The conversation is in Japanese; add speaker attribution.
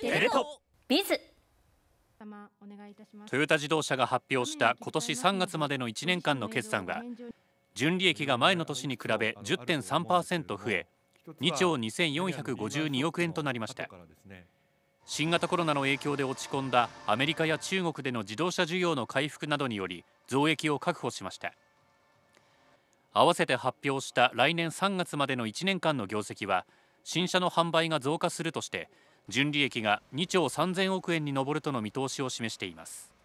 Speaker 1: テレトビズ
Speaker 2: トヨタ自動車が発表した今年3月までの1年間の決算は純利益が前の年に比べ10.3%増え2兆2452億円となりました新型コロナの影響で落ち込んだアメリカや中国での自動車需要の回復などにより増益を確保しました合わせて発表した来年3月までの1年間の業績は新車の販売が増加するとして純利益が2兆3000億円に上るとの見通しを示しています